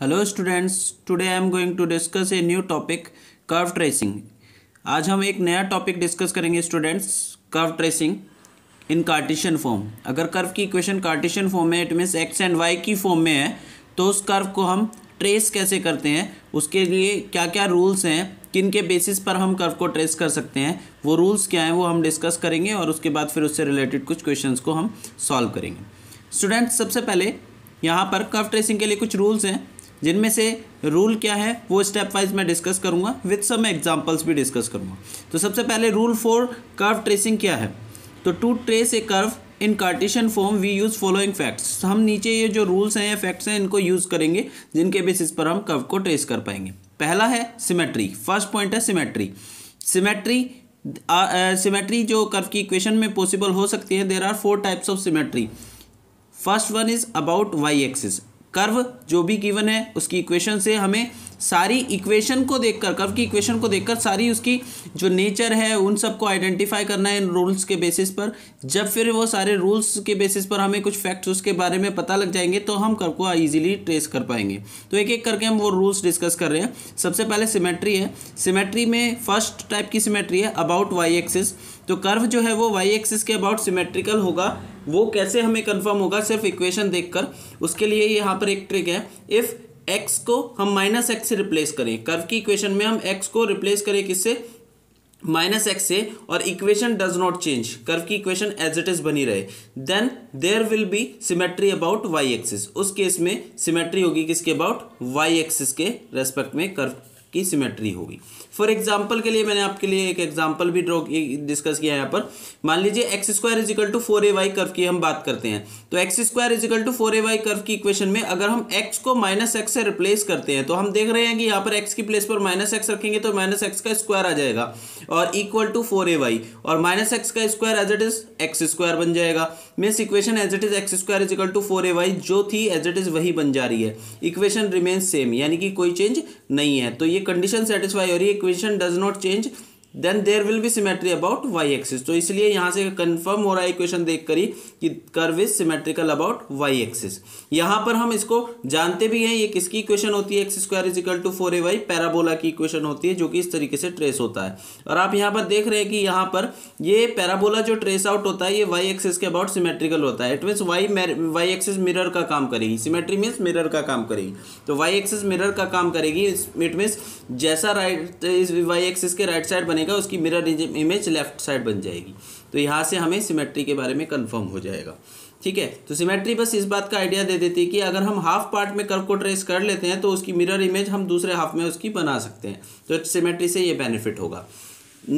hello students today I am going to discuss a new topic curve tracing आज हम एक नया topic discuss करेंगे students curve tracing in cartesian form अगर curve की equation cartesian form में it means x and y की form में है तो उस कर्व को हम ट्रेस कैसे करते हैं उसके लिए क्या क्या रूल्स हैं किन के बेसिस पर हम कर्व को ट्रेस कर सकते हैं वो रूल्स क्या हैं वो हम डिस्कस करेंगे और उसके बाद फिर उससे रिलेटेड कुछ क्वेश्चन को हम सॉल्व करेंगे स्टूडेंट्स सबसे पहले यहाँ पर कर्व ट्रेसिंग के लिए कुछ रूल्स हैं जिनमें से रूल क्या है वो स्टेप वाइज मैं डिस्कस करूँगा विथ सम एग्जाम्पल्स भी डिस्कस करूँगा तो सबसे पहले रूल फोर कर्व ट्रेसिंग क्या है तो to trace a curve in cartesian form we use following facts हम नीचे ये जो रूल्स हैं या फैक्ट्स हैं इनको यूज़ करेंगे जिनके बेसिस पर हम कर्व को ट्रेस कर पाएंगे पहला है सिमेट्री फर्स्ट पॉइंट है सिमेट्री सिमेट्री सिमेट्री जो कर्व की इक्वेशन में पॉसिबल हो सकती है there are four types of symmetry first one is about y axis curve जो भी गिवन है उसकी इक्वेशन से हमें सारी इक्वेशन को देखकर कर्व की इक्वेशन को देखकर सारी उसकी जो नेचर है उन सबको आइडेंटिफाई करना है इन रूल्स के बेसिस पर जब फिर वो सारे रूल्स के बेसिस पर हमें कुछ फैक्ट्स उसके बारे में पता लग जाएंगे तो हम कर्व को ईजिली ट्रेस कर पाएंगे तो एक एक करके हम वो रूल्स डिस्कस कर रहे हैं सबसे पहले सिमेट्री है सिमेट्री में फर्स्ट टाइप की सिमेट्री है अबाउट वाई एक्सिस तो कर्व जो है वो वाई एक्सिस के अबाउट सिमेट्रिकल होगा वो कैसे हमें कंफर्म होगा सिर्फ इक्वेशन देखकर उसके लिए यहाँ पर एक ट्रिक है इफ़ एक्स को हम माइनस एक्स से रिप्लेस करें कर्व की इक्वेशन में हम एक्स को रिप्लेस करें किससे माइनस एक्स से और equation does not change curve की इक्वेशन एज इट इज बनी रहे then there will be symmetry about y axis उस केस में सिमेट्री होगी किसके अबाउट वाई एक्सिस के रेस्पेक्ट में कर्व की सिमेट्री होगी फॉर एग्जाम्पल के लिए मैंने आपके लिए एक एग्जाम्पल भी ड्रॉ डिस्कस किया है यहाँ पर मान लीजिए x square is equal to four a y curve की हम बात करते हैं तो x square is equal to four a y curve की इक्वेशन में अगर हम एक्स को माइनस एक्स से रिप्लेस करते हैं तो हम देख रहे हैं कि यहाँ पर एक्स की प्लेस पर माइनस एक्स रखेंगे तो माइनस एक्स का स्क्वायर आ जाएगा और equal to four a y और माइनस एक्स का square as it is x square बन जाएगा मिस equation as it is x square is equal to four a y जो थी एज इट इज वही बन जा रही है इक्वेशन रिमेन्स सेम यानी कि कोई चेंज नहीं है तो ये कंडीशन सेटिस्फाई हो रही है equation does not change then there will be symmetry about y axis तो इसलिए यहाँ से कंफर्म हो रहा है इक्वेशन देख कर ही कि curve is symmetrical about y axis यहाँ पर हम इसको जानते भी हैं ये किसकी इक्वेशन होती है x square is equal to four a y parabola की इक्वेशन होती है जो कि इस तरीके से ट्रेस होता है और आप यहाँ पर देख रहे हैं कि यहाँ पर ये पैराबोला जो ट्रेस आउट होता है ये वाई एक्सिस के अबाउट सिमेट्रिकल होता है it means y y axis mirror का काम करेगी सिमेट्री मीन्स मिरर का काम करेगी तो वाई एक्सिस मिरर का काम करेगी इट मीन्स जैसा राइट वाई एक्सिस के राइट साइड बनेगी जाएगा उसकी मिरर इमेज लेफ्ट साइड बन जाएगी तो यहाँ से हमें सिमेट्री के बारे में कन्फर्म हो जाएगा ठीक है तो सिमेट्री बस इस बात का आइडिया दे देती है कि अगर हम हाफ पार्ट में कर्व को ट्रेस कर लेते हैं तो उसकी मिरर इमेज हम दूसरे हाफ में उसकी बना सकते हैं तो सिमेट्री से ये बेनिफिट होगा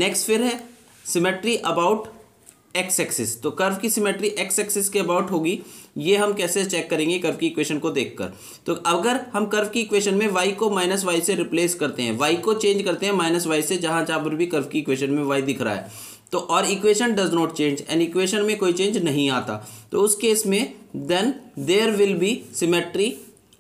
नेक्स्ट फिर है सिमेट्री अबाउट एक्स एक्सिस तो कर्व की सिमेट्री एक्स एक्सिस के अबाउट होगी ये हम कैसे चेक करेंगे कर्व की इक्वेशन को देखकर तो अगर हम कर्व की इक्वेशन में वाई को माइनस वाई से रिप्लेस करते हैं वाई को चेंज करते हैं माइनस वाई से जहाँ जहाँ पर भी कर्व की इक्वेशन में वाई दिख रहा है तो और equation does not change and equation में कोई चेंज नहीं आता तो उस केस में then there will be symmetry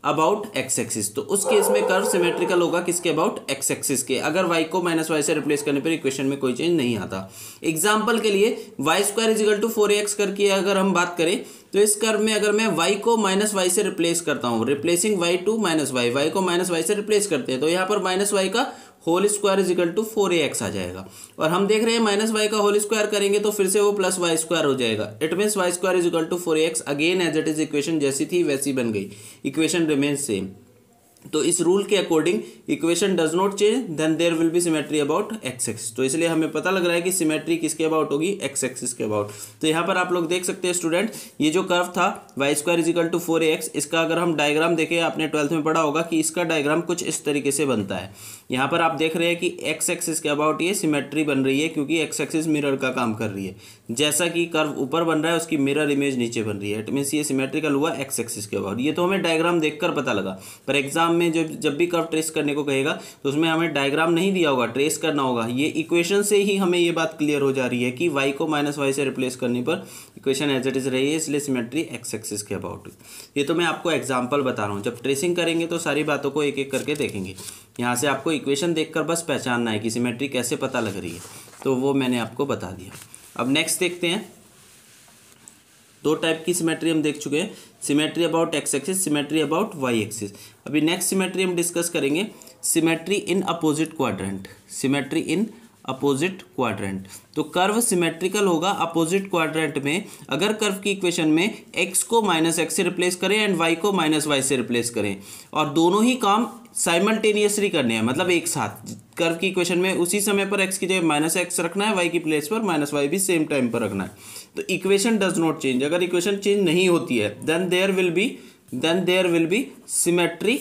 about x axis तो उस केस में कर्व सिमेट्रिकल होगा किसके अबाउट एक्स एक्सिस के अगर वाई को माइनस वाई से रिप्लेस करने पर इक्वेशन में कोई चेंज नहीं आता एग्जाम्पल के लिए y square is equal to four x करके अगर हम बात करें तो इस कर्व में अगर मैं वाई को माइनस वाई से रिप्लेस करता हूँ replacing y to minus y y को माइनस वाई से रिप्लेस करते हैं तो यहाँ पर माइनस वाई का whole square is equal to four a x आ जाएगा और हम देख रहे हैं माइनस वाई का होल स्क्वायर करेंगे तो फिर से वो प्लस वाई स्क्वायर हो जाएगा it means y square is equal to four a x again as it is equation जैसी थी वैसी बन गई इक्वेशन रिमेन सेम तो इस रूल के according equation does not change then there will be symmetry about x x तो इसलिए हमें पता लग रहा है कि सिमेट्री किसके अबाउट होगी एक्स एक्सिस के अबाउट तो यहाँ पर आप लोग देख सकते हैं स्टूडेंट ये जो कर्व था y square is equal to four x इसका अगर हम डायग्राम देखें आपने ट्वेल्थ में पढ़ा होगा कि इसका डायग्राम कुछ इस तरीके से बनता है यहाँ पर आप देख रहे हैं कि एक्स एक्सिस के अबाउट ये सिमेट्री बन रही है क्योंकि एक्स एक्सिस मिरर का काम कर रही है जैसा कि कर्व ऊपर बन रहा है उसकी मिरर इमेज नीचे बन रही है इट मीन्स ये सिमेट्रिकल हुआ एक्स एक्सिस के अबाउट ये तो हमें डायग्राम देखकर पता लगा पर एग्जाम में जब जब भी कर्व ट्रेस करने को कहेगा तो उसमें हमें डायग्राम नहीं दिया होगा ट्रेस करना होगा ये इक्वेशन से ही हमें ये बात क्लियर हो जा रही है कि वाई को माइनस वाई से रिप्लेस करने पर इक्वेशन एज इट इज रही है इसलिए सिमेट्री एक्स एक्सिस के अबाउट ये तो मैं आपको एग्जाम्पल बता रहा हूँ जब ट्रेसिंग करेंगे तो सारी बातों को एक एक करके देखेंगे यहाँ से आपको इक्वेशन देखकर बस पहचानना है कि सिमेट्री कैसे पता लग रही है तो वो मैंने आपको बता दिया अब नेक्स्ट देखते हैं दो टाइप की सिमेट्री हम देख चुके हैं symmetry about x axis symmetry about y axis अभी नेक्स्ट सिमेट्री हम डिस्कस करेंगे symmetry in opposite quadrant symmetry in opposite quadrant तो कर्व सिमेट्रिकल होगा अपोजिट क्वाड्रेंट में अगर कर्व की इक्वेशन में एक्स को माइनस एक्स से रिप्लेस करें एंड वाई को माइनस वाई से रिप्लेस करें और दोनों ही काम साइमल्टेनियसली करने हैं मतलब एक साथ कर्व की इक्वेशन में उसी समय पर एक्स की जगह माइनस एक्स रखना है वाई की प्लेस पर माइनस वाई भी सेम टाइम पर रखना है तो इक्वेशन डज नॉट चेंज अगर इक्वेशन चेंज नहीं होती है then there will be then there will be symmetry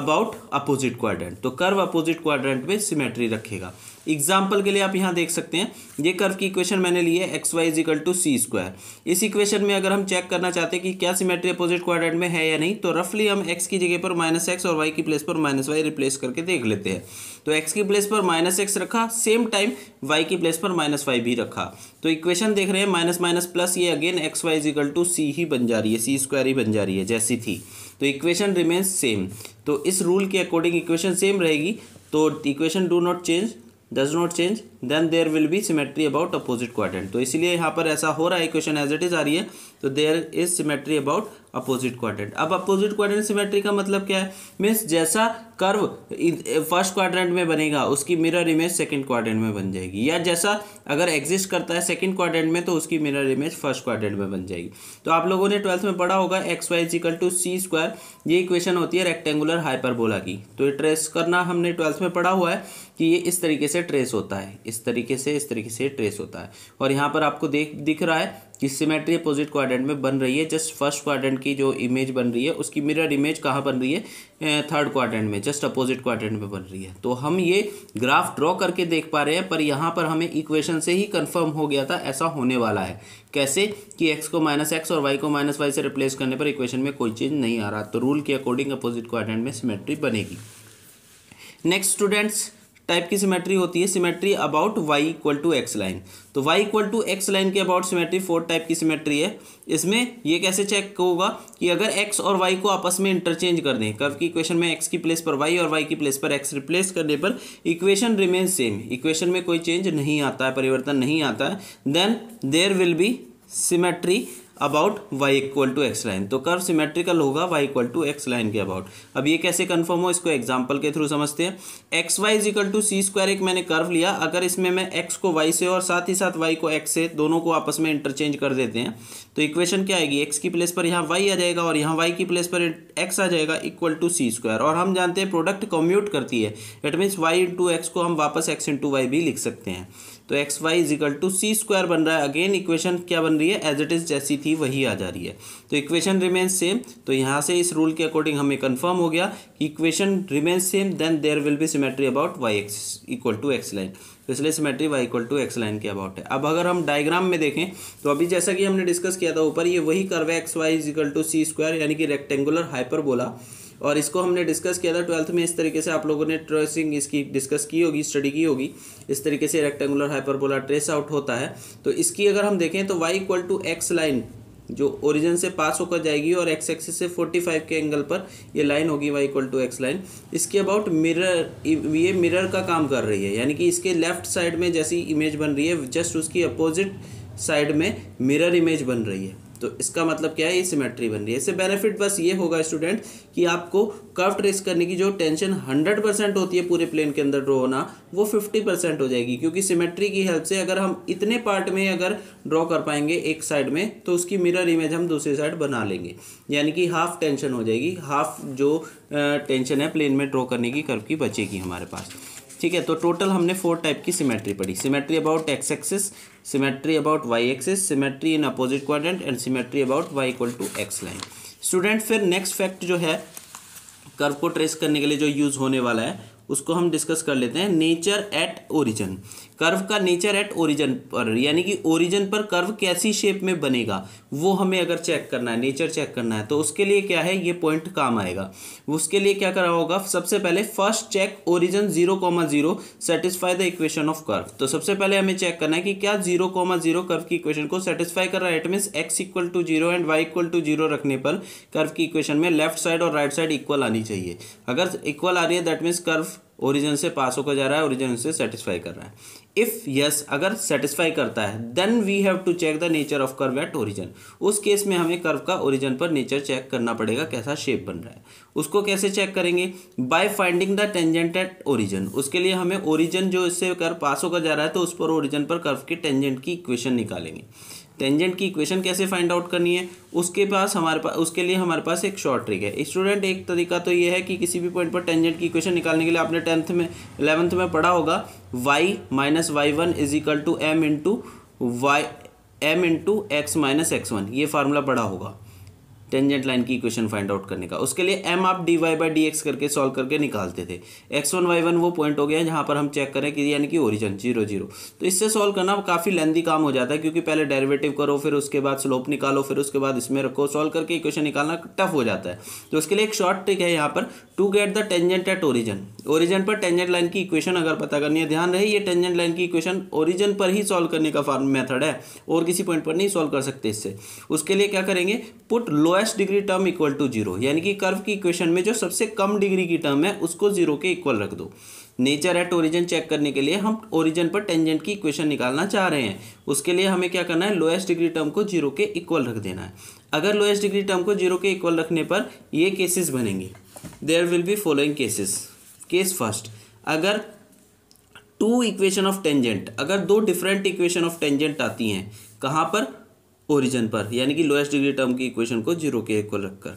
about opposite quadrant तो कर्व अपोजिट क्वाड्रेंट में सिमेट्री रखेगा एग्जाम्पल के लिए आप यहाँ देख सकते हैं ये कर्व की इक्वेशन मैंने ली है x y is equal to c square इस इक्वेशन में अगर हम चेक करना चाहते हैं कि क्या सिमेट्री अपोजिट क्वाड्रेंट में है या नहीं तो रफली हम एक्स की जगह पर माइनस एक्स और वाई की प्लेस पर माइनस वाई रिप्लेस करके देख लेते हैं तो एक्स की प्लेस पर माइनस एक्स रखा सेम टाइम वाई की प्लेस पर माइनस वाई भी रखा तो इक्वेशन देख रहे हैं माइनस माइनस प्लस ये again x y is equal to c ही बन जा रही है सी स्क्वायर ही बन जा रही है जैसी थी तो इक्वेशन रिमेन्स सेम तो इस रूल के अकॉर्डिंग इक्वेशन सेम रहेगी तो equation do not change does not change then there will be symmetry about opposite quadrant तो इसलिए यहाँ पर ऐसा हो रहा है क्वेश्चन एज इट इज आ रही है तो there is symmetry about opposite quadrant अब अपोजिट क्वाड्रेंट सिमेट्री का मतलब क्या है मीन्स जैसा कर्व फर्स्ट क्वाड्रेंट में बनेगा उसकी मिरर इमेज सेकंड क्वाड्रेंट में बन जाएगी या जैसा अगर एग्जिस्ट करता है सेकंड क्वाड्रेंट में तो उसकी मिरर इमेज फर्स्ट क्वाड्रेंट में बन जाएगी तो आप लोगों ने ट्वेल्थ में पढ़ा होगा x y is equal to c square ये इक्वेशन होती है रेक्टेंगुलर हाइपरबोला की तो ये ट्रेस करना हमने ट्वेल्थ में पढ़ा हुआ है कि ये इस तरीके से ट्रेस होता है इस तरीके से इस तरीके से ट्रेस होता है और यहाँ पर आपको देख दिख रहा है कि सिमेट्री अपोजिट क्वाड्रेंट में बन रही है जस्ट फर्स्ट क्वाड्रेंट की जो इमेज बन रही है उसकी मिरर इमेज कहाँ बन रही है थर्ड क्वाड्रेंट में जस्ट अपोजिट क्वाड्रेंट में बन रही है तो हम ये ग्राफ ड्रॉ करके देख पा रहे हैं पर यहाँ पर हमें इक्वेशन से ही कन्फर्म हो गया था ऐसा होने वाला है कैसे कि एक्स को माइनस एक्स और वाई को माइनस वाई से रिप्लेस करने पर इक्वेशन में कोई चेंज नहीं आ रहा तो रूल के अकॉर्डिंग अपोजिट क्वाड्रेंट में सिमेट्री बनेगी नेक्स्ट स्टूडेंट्स टाइप की सिमेट्री होती है symmetry about y equal to x line तो y equal to x line के अबाउट सिमेट्री फोर टाइप की सिमेट्री है इसमें ये कैसे चेक होगा कि अगर एक्स और वाई को आपस में इंटरचेंज कर दें कर्व की इक्वेशन में एक्स की प्लेस पर वाई और वाई की प्लेस पर एक्स रिप्लेस करने पर इक्वेशन रिमेन सेम इक्वेशन में कोई चेंज नहीं आता है परिवर्तन नहीं आता है then there will be symmetry about y equal to x line तो कर्व सिमेट्रिकल होगा y equal to x line के अबाउट अब ये कैसे कन्फर्म हो इसको एग्जाम्पल के थ्रू समझते हैं x y is equal to c square एक मैंने कर्व लिया अगर इसमें मैं x को y से और साथ ही साथ y को x से दोनों को आपस में इंटरचेंज कर देते हैं तो इक्वेशन क्या आएगी x की प्लेस पर यहाँ y आ जाएगा और यहाँ y की प्लेस पर x आ जाएगा इक्वल टू सी स्क्वायर और हम जानते हैं प्रोडक्ट कम्यूट करती है it means y into x को हम वापस एक्स इंटू वाई भी लिख सकते हैं तो x y is equal to c square बन रहा है अगेन इक्वेशन क्या बन रही है एज इट इज़ जैसी थी वही आ जा रही है तो इक्वेशन रिमेन्स सेम तो यहाँ से इस रूल के अकॉर्डिंग हमें कन्फर्म हो गया कि equation remains same then there will be symmetry about y x equal to x line तो इसलिए symmetry y equal to x line के अबाउट है अब अगर हम डायग्राम में देखें तो अभी जैसा कि हमने डिस्कस किया था ऊपर ये वही कर्व है x y is equal to c square यानी कि रेक्टेंगुलर हाइपर बोला और इसको हमने डिस्कस किया था ट्वेल्थ में इस तरीके से आप लोगों ने ट्रेसिंग इसकी डिस्कस की होगी स्टडी की होगी इस तरीके से रेक्टेंगुलर हाइपरबोला ट्रेस आउट होता है तो इसकी अगर हम देखें तो y equal to x line जो ओरिजिन से पास होकर जाएगी और एक्स एक्सिस से 45 के एंगल पर ये लाइन होगी y equal to x line इसके अबाउट मिरर ये मिरर का काम कर रही है यानी कि इसके लेफ्ट साइड में जैसी इमेज बन रही है जस्ट उसकी अपोजिट साइड में मिरर इमेज बन रही है तो इसका मतलब क्या है ये सिमेट्री बन रही है इससे बेनिफिट बस ये होगा स्टूडेंट कि आपको कर्व ट्रेस करने की जो टेंशन 100 परसेंट होती है पूरे प्लेन के अंदर ड्रॉ होना वो 50 परसेंट हो जाएगी क्योंकि सिमेट्री की हेल्प से अगर हम इतने पार्ट में अगर ड्रॉ कर पाएंगे एक साइड में तो उसकी मिरर इमेज हम दूसरी साइड बना लेंगे यानी कि हाफ टेंशन हो जाएगी हाफ जो टेंशन है प्लेन में ड्रॉ करने की कर्व की बचेगी हमारे पास ठीक है तो टोटल हमने फोर टाइप की सिमेट्री पढ़ी symmetry about x axis symmetry about y axis symmetry in opposite quadrant and symmetry about y equal to x line student फिर नेक्स्ट फैक्ट जो है कर्व को ट्रेस करने के लिए जो यूज़ होने वाला है उसको हम डिस्कस कर लेते हैं नेचर एट ओरिजन कर्व का नेचर एट ओरिजन पर यानी कि ओरिजन पर कर्व कैसी शेप में बनेगा वो हमें अगर चेक करना है नेचर चेक करना है तो उसके लिए क्या है ये पॉइंट काम आएगा उसके लिए क्या करा होगा सबसे पहले first check origin zero comma zero satisfy the equation of curve तो सबसे पहले हमें चेक करना है कि क्या जीरो कॉमा जीरो कर्व की इक्वेशन को सेटिस्फाई कर रहा है it mean x equal to zero and y equal to zero रखने पर कर्व की इक्वेशन में लेफ्ट साइड और राइट साइड इक्वल आनी चाहिए अगर इक्वल आ रही है दैट मीन्स कर्व ओरिजिन से पास होकर जा रहा है ओरिजिन से सेटिस्फाई कर रहा है इफ़ यस yes, अगर सेटिस्फाई करता है then we have to check the nature of curve at origin उस केस में हमें कर्व का ओरिजिन पर नेचर चेक करना पड़ेगा कैसा शेप बन रहा है उसको कैसे चेक करेंगे by finding the tangent at origin उसके लिए हमें ओरिजिन जो इससे कर पास होकर जा रहा है तो उस पर ओरिजिन पर कर्व के टेंजेंट की इक्वेशन निकालेंगे टेंजेंट की इक्वेशन कैसे फाइंड आउट करनी है उसके पास हमारे पास उसके लिए हमारे पास एक शॉर्ट ट्रिक है स्टूडेंट एक तरीका तो ये है कि किसी भी पॉइंट पर टेंजेंट की इक्वेशन निकालने के लिए आपने टेंथ में इलेवंथ में पढ़ा होगा y minus y one is equal to m into y m into x minus x one ये फार्मूला पढ़ा होगा टेंजेंट लाइन की इक्वेशन फाइंड आउट करने का उसके लिए एम आप d y by d x करके सॉल्व करके निकालते थे एक्स वन वाई वन वो पॉइंट हो गया जहाँ पर हम चेक करें कि यानी कि ओरिजन जीरो जीरो तो इससे सॉल्व करना काफ़ी लेंदी काम हो जाता है क्योंकि पहले डेरिवेटिव करो फिर उसके बाद स्लोप निकालो फिर उसके बाद इसमें रखो सॉल्व करके इक्वेशन निकालना टफ हो जाता है तो उसके लिए एक शॉर्ट ट्रिक है यहाँ पर to get the tangent at origin origin पर टेंजेंट लाइन की इक्वेशन अगर पता करनी है ध्यान रहे ये टेंजेंट लाइन की इक्वेशन ओरिजन पर ही सॉल्व करने का मेथड है और किसी पॉइंट पर नहीं सॉल्व कर सकते इससे उसके लिए क्या करेंगे put lower lowest degree term equal to zero यानी कि कर्व की इक्वेशन में जो सबसे कम डिग्री की टर्म है उसको जीरो के इक्वल रख दो नेचर एट ओरिजिन चेक करने के लिए हम ओरिजिन पर टेंजेंट की इक्वेशन निकालना चाह रहे हैं उसके लिए हमें क्या करना है लोएस्ट डिग्री टर्म को जीरो के इक्वल रख देना है अगर लोएस्ट डिग्री टर्म को जीरो के इक्वल रखने पर ये केसेस बनेंगे there will be following cases case first अगर टू इक्वेशन ऑफ टेंजेंट अगर दो डिफरेंट इक्वेशन ऑफ टेंजेंट आती हैं कहाँ पर ओरिजन पर यानी कि लोएस्ट डिग्री टर्म की इक्वेशन को जीरो के इक्वल रखकर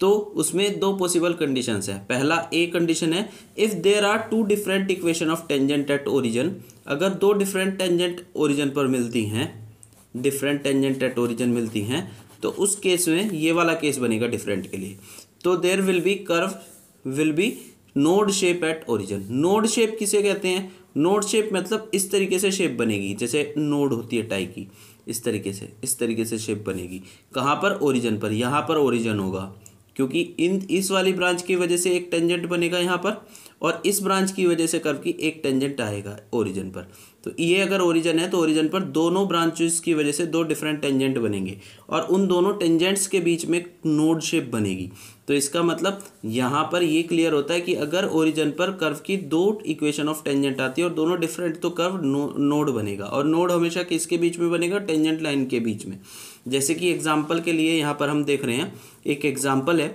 तो उसमें दो पॉसिबल कंडीशंस है पहला ए कंडीशन है if there are two different equation of tangent at origin अगर दो डिफरेंट टेंजेंट ओरिजन पर मिलती हैं डिफरेंट टेंजेंट एट ओरिजन मिलती हैं तो उस केस में ये वाला केस बनेगा डिफरेंट के लिए तो there will be curve will be node shape at origin node shape किसे कहते हैं नोड शेप मतलब इस तरीके से शेप बनेगी जैसे नोड होती है टाई की इस तरीके से इस तरीके से शेप बनेगी कहाँ पर ओरिजन पर यहाँ पर ओरिजन होगा क्योंकि इन इस वाली ब्रांच की वजह से एक टेंजेंट बनेगा यहाँ पर और इस ब्रांच की वजह से कर्व की एक टेंजेंट आएगा ओरिजन पर तो ये अगर ओरिजन है तो ओरिजन पर दोनों ब्रांचेस की वजह से दो डिफरेंट टेंजेंट बनेंगे और उन दोनों टेंजेंट्स के बीच में नोड शेप बनेगी तो इसका मतलब यहाँ पर ये क्लियर होता है कि अगर ओरिजन पर कर्व की दो इक्वेशन ऑफ टेंजेंट आती है और दोनों डिफरेंट तो कर्व नो, नोड बनेगा और नोड हमेशा किसके बीच में बनेगा टेंजेंट लाइन के बीच में जैसे कि एग्जाम्पल के लिए यहाँ पर हम देख रहे हैं एक एग्जाम्पल है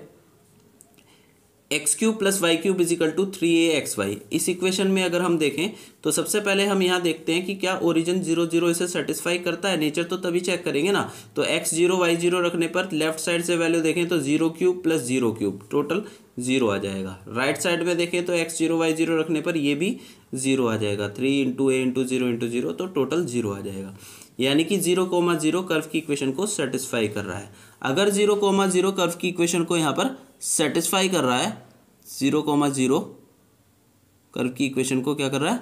x cube plus y cube is equal to three a x y इस इक्वेशन में अगर हम देखें तो सबसे पहले हम यहाँ देखते हैं कि क्या ओरिजिन जीरो जीरो इसे सेटिस्फाई करता है नेचर तो तभी चेक करेंगे ना तो एक्स जीरो वाई जीरो रखने पर लेफ्ट साइड से वैल्यू देखें तो zero cube plus zero cube total zero आ जाएगा राइट साइड में देखें तो एक्स जीरो वाई जीरो रखने पर ये भी जीरो आ जाएगा three into a into zero into zero तो टोटल जीरो आ जाएगा यानी कि जीरो कोमा जीरो कर्व की इक्वेशन को सेटिस्फाई कर रहा है अगर जीरो कोमा जीरो कर्व की इक्वेशन को यहाँ पर सेटिस्फाई कर रहा है ज़ीरो कॉमा ज़ीरो कर्व की इक्वेशन को क्या कर रहा है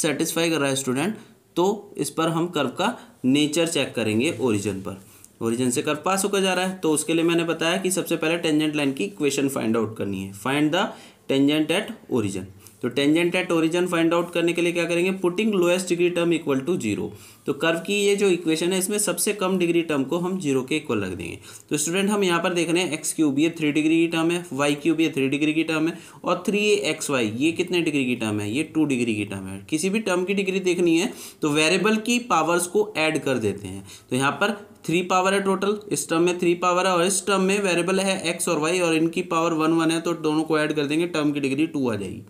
सेटिस्फाई कर रहा है स्टूडेंट तो इस पर हम कर्व का नेचर चेक करेंगे ओरिजिन पर ओरिजिन से कर्व पास होकर जा रहा है तो उसके लिए मैंने बताया कि सबसे पहले टेंजेंट लाइन की इक्वेशन फाइंड आउट करनी है find the tangent at origin तो tangent at origin find out करने के लिए क्या करेंगे putting lowest degree term equal to zero तो कर्व की ये जो इक्वेशन है इसमें सबसे कम डिग्री टर्म को हम जीरो के इक्वल रख देंगे तो स्टूडेंट हम यहाँ पर देख रहे हैं एक्स क्यूब ये थ्री डिग्री की टर्म है वाई क्यूब ये थ्री डिग्री की टर्म है और थ्री एक्स वाई ये कितने डिग्री की टर्म है ये टू डिग्री की टर्म है किसी भी टर्म की डिग्री देखनी है तो वेरिएबल की पावर्स को ऐड कर देते हैं तो यहाँ पर थ्री पावर है टोटल इस टर्म में थ्री पावर है और इस टर्म में वेरिएबल है एक्स और वाई और इनकी पावर वन वन है तो दोनों को ऐड कर देंगे टर्म की डिग्री टू आ जाएगी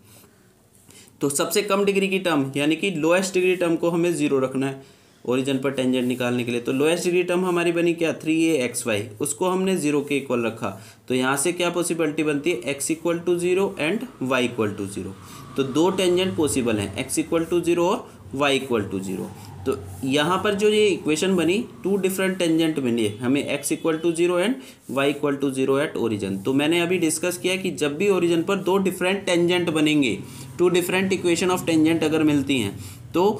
तो सबसे कम डिग्री की टर्म यानी कि लोएस्ट डिग्री टर्म को हमें ज़ीरो रखना है ओरिजन पर टेंजेंट निकालने के लिए तो लोएस्ट डिग्री टर्म हमारी बनी क्या थ्री ए एक्स वाई उसको हमने जीरो के इक्वल रखा तो यहाँ से क्या पॉसिबिलिटी बनती है x equal to zero and y equal to zero तो दो टेंजेंट पॉसिबल हैं एक्स इक्वल टू जीरो और वाई इक्वल टू जीरो तो यहाँ पर जो ये इक्वेशन बनी टू डिफरेंट टेंजेंट बनी हमें x equal to zero and y equal to zero at origin तो मैंने अभी डिस्कस किया कि जब भी ओरिजन पर दो डिफरेंट टेंजेंट बनेंगे two different equation of tangent अगर मिलती हैं तो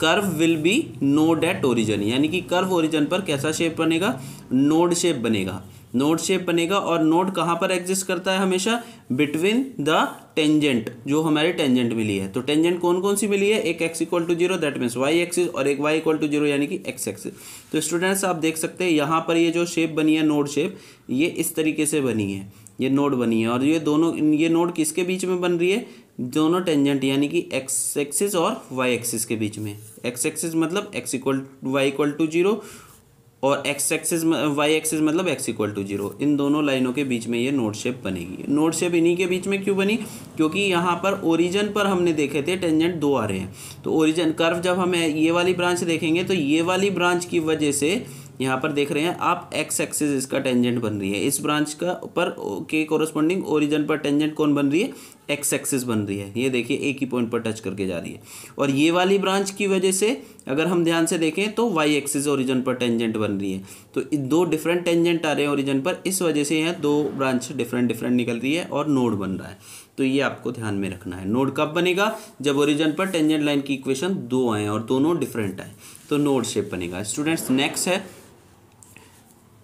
curve will be node at origin यानी कि कर्व ओरिजन पर कैसा शेप बनेगा नोड शेप बनेगा नोड शेप बनेगा और नोड कहाँ पर एग्जिस्ट करता है हमेशा बिटवीन द टेंजेंट जो हमारे टेंजेंट मिली है तो टेंजेंट कौन कौन सी मिली है एक x equal to zero that means y axis और एक वाई इक्वल टू जीरो यानी कि एक्स एक्सिस तो स्टूडेंट्स आप देख सकते हैं यहाँ पर ये जो शेप बनी है नोड शेप ये इस तरीके से बनी है ये नोड बनी है और ये दोनों ये नोड किसके बीच में बन रही है दोनों टेंजेंट यानी कि एक्स एक्सिस और वाई एक्सिस के बीच में एक्स एक्सिस मतलब x equal y equal to zero और एक्स एक्सिस वाई एक्सिस मतलब एक्स इक्वल टू जीरो इन दोनों लाइनों के बीच में ये नोट शेप बनेगी नोट शेप इन्हीं के बीच में क्यों बनी क्योंकि यहाँ पर ओरिजन पर हमने देखे थे टेंजेंट दो आ रहे हैं तो ओरिजन कर्व जब हम ये वाली ब्रांच देखेंगे तो ये वाली ब्रांच की वजह से यहाँ पर देख रहे हैं आप एक्स एक्सिस इसका टेंजेंट बन रही है इस ब्रांच का ऊपर के कोरस्पॉन्डिंग ओरिजन पर टेंजेंट कौन बन रही है एक्स एक्सिस बन रही है ये देखिए एक ही पॉइंट पर टच करके जा रही है और ये वाली ब्रांच की वजह से अगर हम ध्यान से देखें तो वाई एक्सिस ओरिजन पर टेंजेंट बन रही है तो दो डिफरेंट टेंजेंट आ रहे हैं ओरिजन पर इस वजह से यहाँ दो ब्रांच डिफरेंट डिफरेंट निकल रही है और नोड बन रहा है तो ये आपको ध्यान में रखना है नोड कब बनेगा जब ओरिजन पर टेंजेंट लाइन की इक्वेशन दो आए और दोनों डिफरेंट आए तो नोड शेप बनेगा स्टूडेंट्स नेक्स्ट है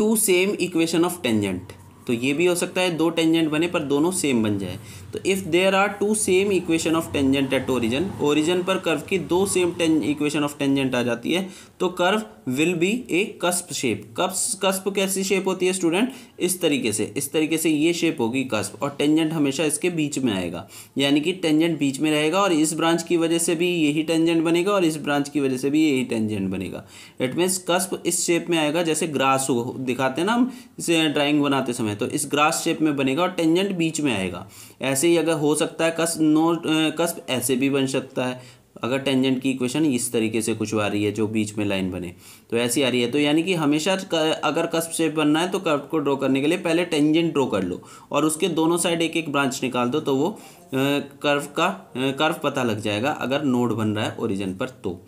two same equation of tangent तो ये भी हो सकता है दो टेंजेंट बने पर दोनों सेम बन जाए तो if there are two same equation of tangent at origin origin पर कर्व की दो सेम इक्वेशन ऑफ टेंजेंट आ जाती है तो curve will be a cusp shape cup cusp कैसी शेप होती है स्टूडेंट इस तरीके से इस तरीके से ये शेप होगी कस्प और टेंजेंट हमेशा इसके बीच में आएगा यानी कि टेंजेंट बीच में रहेगा और इस ब्रांच की वजह से भी यही टेंजेंट बनेगा और इस ब्रांच की वजह से भी यही टेंजेंट बनेगा इट मीन्स कस्प इस शेप में आएगा जैसे ग्रास हो दिखाते हैं ना हम इसे ड्राइंग बनाते समय तो इस ग्रास शेप में बनेगा और टेंजेंट बीच में आएगा ऐसे ऐसे ही अगर हो सकता है कस नो कस ऐसे भी बन सकता है अगर टेंजेंट की इक्वेशन इस तरीके से कुछ आ रही है जो बीच में लाइन बने तो ऐसी आ रही है तो यानी कि हमेशा अगर कस्प शेप बनना है तो कर्व को ड्रॉ करने के लिए पहले टेंजेंट ड्रॉ कर लो और उसके दोनों साइड एक एक ब्रांच निकाल दो तो वो कर्व का कर्व पता लग जाएगा अगर नोड बन रहा है ओरिजिन पर तो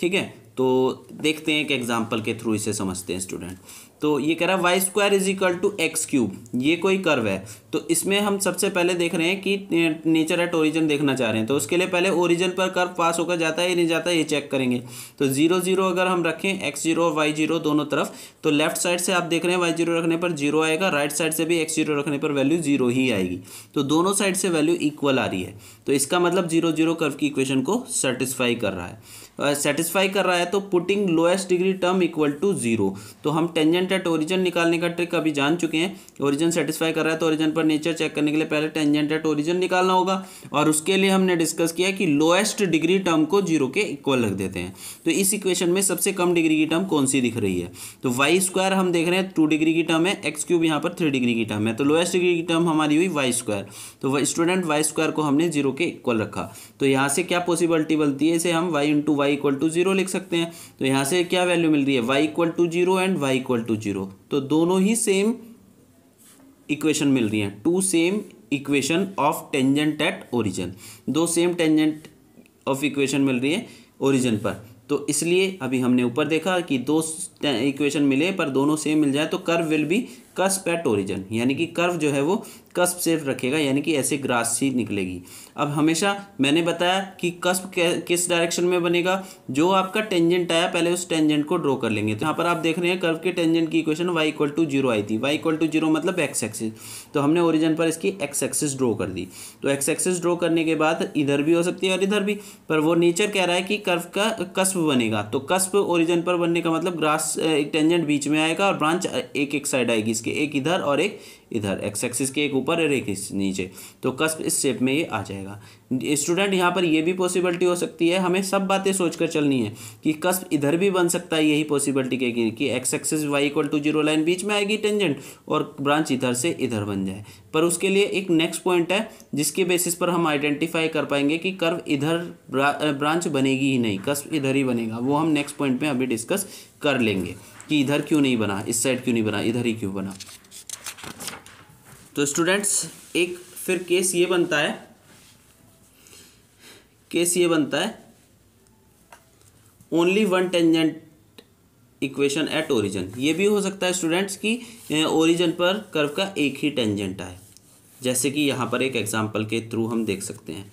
ठीक है तो देखते हैं एक एग्जाम्पल के थ्रू इसे समझते हैं स्टूडेंट तो ये कह रहा है y square is equal to x cube ये कोई कर्व है तो इसमें हम सबसे पहले देख रहे हैं कि नेचर एट ओरिजन देखना चाह रहे हैं तो उसके लिए पहले ओरिजन पर कर्व पास होकर जाता है या नहीं जाता है ये चेक करेंगे तो जीरो जीरो अगर हम रखें एक्स जीरो और वाई जीरो दोनों तरफ तो लेफ्ट साइड से आप देख रहे हैं वाई जीरो रखने पर जीरो आएगा राइट साइड से भी एक्स जीरो रखने पर वैल्यू जीरो ही आएगी तो दोनों साइड से वैल्यू इक्वल आ रही है तो इसका मतलब जीरो जीरो कर्व की इक्वेशन को सेटिस्फाई कर रहा है सेटिस्फाई uh, कर रहा है तो putting lowest degree term equal to zero तो हम टेंजेंट एट ओरिजन निकालने का ट्रिक अभी जान चुके हैं ओरिजन सेटिस्फाई कर रहा है तो ओरिजन पर नेचर चेक करने के लिए पहले टेंजेंट एट ओरिजन निकालना होगा और उसके लिए हमने डिस्कस किया कि लोएस्ट डिग्री टर्म को जीरो के इक्वल रख देते हैं तो इस इक्वेशन में सबसे कम डिग्री की टर्म कौन सी दिख रही है तो वाई स्क्वायर हम देख रहे हैं टू डिग्री की टर्म है एक्स क्यूब यहाँ पर थ्री डिग्री की टर्म है तो लोएस्ट डिग्री की टर्म हमारी हुई वाई स्क्वायर तो स्टूडेंट वाई स्क्वायर को हमने जीरो जीरो के इक्वल रखा तो यहाँ से क्या पॉसिबिलिटी बनती है इसे हम y into y equal to zero लिख सकते हैं तो यहाँ से क्या वैल्यू मिल रही है y equal to zero and y equal to zero तो दोनों ही सेम इक्वेशन मिल रही हैं two same equation of tangent at origin दो सेम टेंजेंट ऑफ इक्वेशन मिल रही है ओरिजन पर तो इसलिए अभी हमने ऊपर देखा कि दो इक्वेशन मिले पर दोनों सेम मिल जाए तो curve will be cusp at origin यानी कि कर्व जो है वो कस्प से रखेगा यानी कि ऐसे ग्रास सी निकलेगी अब हमेशा मैंने बताया कि कस्प किस डायरेक्शन में बनेगा जो आपका टेंजेंट आया पहले उस टेंजेंट को ड्रॉ कर लेंगे तो यहाँ पर आप देख रहे हैं कर्व के टेंजेंट की equation y equal to zero आई थी वाई इक्वल टू जीरो मतलब x एक्सिस तो हमने ओरिजिन पर इसकी x एक्सिस ड्रॉ कर दी तो x एक्सिस ड्रॉ करने के बाद इधर भी हो सकती है और इधर भी पर वो नेचर कह रहा है कि कर्व का कस्प बनेगा तो कस्प ओरिजिन पर बनने का मतलब ग्रास टेंजेंट बीच में आएगा और ब्रांच एक एक साइड आएगी इसके एक इधर और एक इधर एक्स एक्सिस के एक ऊपर और एक नीचे तो कस्प इस शेप में ये आ जाएगा स्टूडेंट यहाँ पर ये भी पॉसिबिलिटी हो सकती है हमें सब बातें सोचकर चलनी है कि कस्प इधर भी बन सकता है यही पॉसिबिलिटी के कि x axis y equal to zero line बीच में आएगी टेंजेंट और ब्रांच इधर से इधर बन जाए पर उसके लिए एक नेक्स्ट पॉइंट है जिसके बेसिस पर हम आइडेंटिफाई कर पाएंगे कि कर्व इधर ब्रांच बनेगी ही नहीं कस्प इधर ही बनेगा वो हम नेक्स्ट पॉइंट में अभी डिस्कस कर लेंगे कि इधर क्यों नहीं बना इस साइड क्यों नहीं बना इधर ही क्यों बना तो स्टूडेंट्स एक फिर केस ये बनता है केस ये बनता है only one tangent equation at origin ये भी हो सकता है स्टूडेंट्स की ओरिजन पर कर्व का एक ही टेंजेंट आए जैसे कि यहाँ पर एक एग्जाम्पल के थ्रू हम देख सकते हैं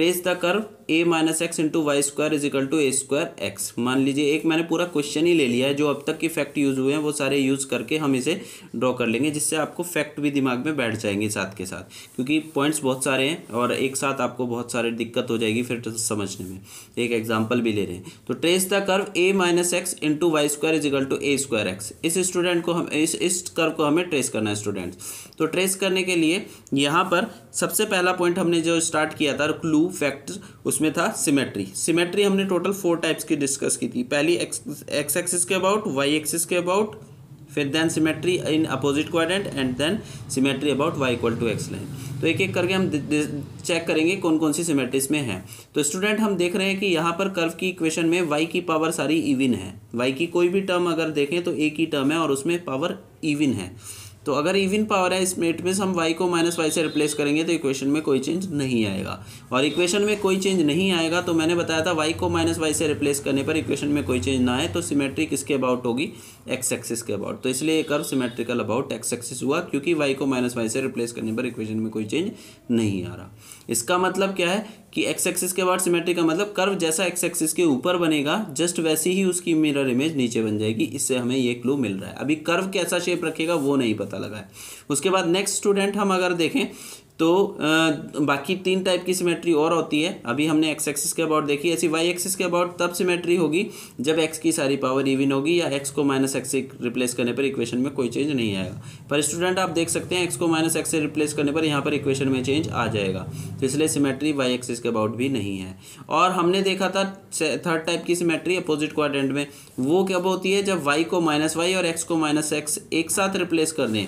trace the curve a minus x into y square is equal to a square x मान लीजिए एक मैंने पूरा क्वेश्चन ही ले लिया है जो अब तक के फैक्ट यूज हुए हैं वो सारे यूज करके हम इसे ड्रॉ कर लेंगे जिससे आपको फैक्ट भी दिमाग में बैठ जाएंगे साथ के साथ क्योंकि पॉइंट्स बहुत सारे हैं और एक साथ आपको बहुत सारी दिक्कत हो जाएगी फिर तो समझने में एक एग्जाम्पल भी ले रहे हैं तो trace the curve a minus x into y square is equal to a square x इस स्टूडेंट को हम इस इस कर्व को हमें ट्रेस करना है स्टूडेंट्स तो ट्रेस करने के लिए यहाँ पर सबसे पहला पॉइंट हमने जो स्टार्ट किया था क्लू फैक्टर उसमें था सिमेट्री सिमेट्री हमने टोटल फोर टाइप्स की डिस्कस की थी पहली एक्स एक्सिस के अबाउट वाई एक्सिस के अबाउट फिर then symmetry in opposite quadrant and then symmetry about y equal to x line तो एक एक करके हम चेक करेंगे कौन कौन सी सिमेट्रीज में है तो स्टूडेंट हम देख रहे हैं कि यहाँ पर कर्व की इक्वेशन में वाई की पावर सारी इविन है वाई की कोई भी टर्म अगर देखें तो एक ही टर्म है और उसमें पावर इविन है तो अगर इवन पावर है इस मेट में हम वाई को माइनस वाई से रिप्लेस करेंगे तो इक्वेशन में कोई चेंज नहीं आएगा और इक्वेशन में कोई चेंज नहीं आएगा तो मैंने बताया था वाई को माइनस वाई से रिप्लेस करने पर इक्वेशन में कोई चेंज ना आए तो सिमेट्री किसके अबाउट होगी एक्स एक्सिस के अबाउट तो इसलिए ये curve symmetrical about x axis हुआ क्योंकि वाई को माइनस वाई से रिप्लेस करने पर इक्वेशन में कोई चेंज नहीं आ रहा इसका मतलब क्या है कि एक्स एक्सिस के अबाउट सिमेट्रिक का मतलब कर्व जैसा एक्स एक्सिस के ऊपर बनेगा जस्ट वैसी ही उसकी मिरर इमेज नीचे बन जाएगी इससे हमें ये क्लू मिल रहा है अभी कर्व कैसा शेप रखेगा वो नहीं पता लगा है उसके बाद नेक्स्ट स्टूडेंट हम अगर देखें तो बाकी तीन टाइप की सिमेट्री और होती है अभी हमने एक्स एक्सिस के अबाउट देखी ऐसी वाई एक्सिस के अबाउट तब सिमेट्री होगी जब एक्स की सारी पावर इवन होगी या एक्स को माइनस एक्स से रिप्लेस करने पर इक्वेशन में कोई चेंज नहीं आएगा पर स्टूडेंट आप देख सकते हैं एक्स को माइनस एक्स से रिप्लेस करने पर यहाँ पर इक्वेशन में चेंज आ जाएगा तो इसलिए सिमेट्री वाई एक्सिस के अबाउट भी नहीं है और हमने देखा था थर्ड टाइप की सिमेट्री अपोजिट क्वारेंट में वो कब होती है जब वाई को माइनस वाई और एक्स को माइनस एक्स एक साथ रिप्लेस कर दें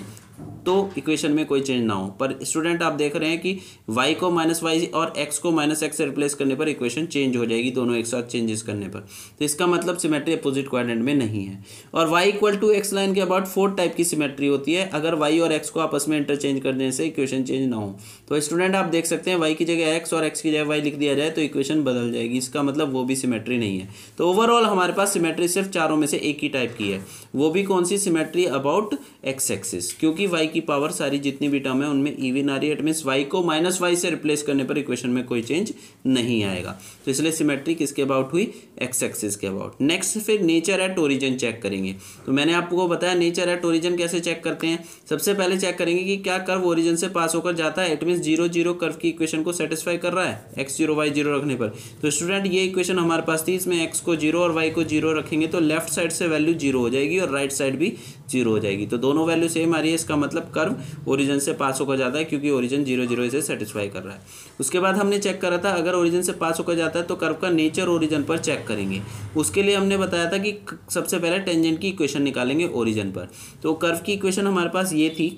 तो इक्वेशन में कोई चेंज ना हो पर स्टूडेंट आप देख रहे हैं कि वाई को माइनस वाई और एक्स को माइनस एक्स से रिप्लेस करने पर इक्वेशन चेंज हो जाएगी दोनों एक साथ चेंजेस करने पर तो इसका मतलब सिमेट्री अपोजिट क्वाड्रेंट में नहीं है और y equal to x line के अबाउट फोर टाइप की सिमेट्री होती है अगर वाई और एक्स को आपस में इंटरचेंज करने से इक्वेशन चेंज ना हो तो स्टूडेंट आप देख सकते हैं वाई की जगह एक्स और एक्स की जगह वाई लिख दिया जाए तो इक्वेशन बदल जाएगी इसका मतलब वो भी सिमेट्री नहीं है तो ओवरऑल हमारे पास सिमेट्री सिर्फ चारों में से एक ही टाइप की है वो भी कौन सी सिमेट्री अबाउट एक्स एक्सिस क्योंकि वाई की पावर सारी जितनी भी टर्म है उनमें इवन e आ रही है मीन्स वाई को माइनस वाई से रिप्लेस करने पर इक्वेशन में कोई चेंज नहीं आएगा तो इसलिए सिमेट्रिक इसके अबाउट हुई एक्स एक्सिस के अबाउट नेक्स्ट फिर नेचर एट ओरिजन चेक करेंगे तो मैंने आपको बताया नेचर एट ओरिजन कैसे चेक करते हैं सबसे पहले चेक करेंगे कि क्या कर्व ओरिजन से पास होकर जाता है it means zero zero curve की इक्वेशन को सेटिस्फाई कर रहा है एक्स जीरो वाई जीरो रखने पर तो स्टूडेंट ये इक्वेशन हमारे पास थी इसमें एक्स को जीरो और वाई को जीरो रखेंगे तो लेफ्ट साइड से वैल्यू जीरो हो जाएगी और राइट साइड भी जीरो हो जाएगी तो दोनों वैल्यू सेम आ रही है इसका मतलब कर्व ओरिजिन से पास होकर जाता है क्योंकि ओरिजिन जीरो जीरो इसे सेटिस्फाई कर रहा है उसके बाद हमने चेक करा था अगर ओरिजिन से पास होकर जाता है तो कर्व का नेचर ओरिजन पर चेक करेंगे उसके लिए हमने बताया था कि सबसे पहले टेंजेंट की इक्वेशन निकालेंगे ओरिजन पर तो कर्व की इक्वेशन हमारे पास ये थी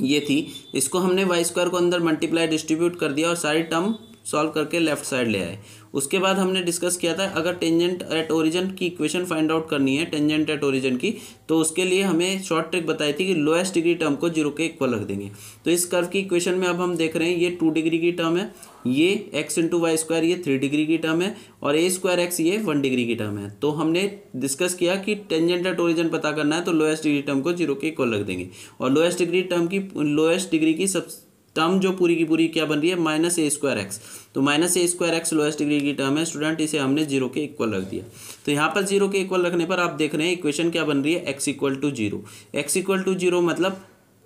ये थी इसको हमने वाई स्क्वायर को अंदर मल्टीप्लाई डिस्ट्रीब्यूट कर दिया और सारी टर्म सॉल्व करके लेफ्ट साइड ले आए उसके बाद हमने डिस्कस किया था अगर टेंजेंट एट ओरिजन की इक्वेशन फाइंड आउट करनी है टेंजेंट एट ओरिजन की तो उसके लिए हमें शॉर्ट ट्रिक बताई थी कि लोएस्ट डिग्री टर्म को जीरो के इक्वल रख देंगे तो इस कर्व की इक्वेशन में अब हम देख रहे हैं ये टू डिग्री की टर्म है ये एक्स इंटू वाई स्क्वायर ये थ्री डिग्री की टर्म है और ए स्क्वायर एक्स ये वन डिग्री की टर्म है तो हमने डिस्कस किया कि टेंजेंट एट ओरिजन पता करना है तो लोएस्ट डिग्री टर्म को जीरो के इक्वल रख देंगे और लोएस्ट डिग्री टर्म की लोएस्ट डिग्री की सब टर्म जो पूरी की पूरी क्या बन रही है माइनस ए स्क्वायर एक्स तो minus a square x lowest degree की टर्म है स्टूडेंट इसे हमने जीरो के इक्वल रख दिया तो यहाँ पर जीरो के इक्वल रखने पर आप देख रहे हैं इक्वेशन क्या बन रही है x equal to zero x equal to zero मतलब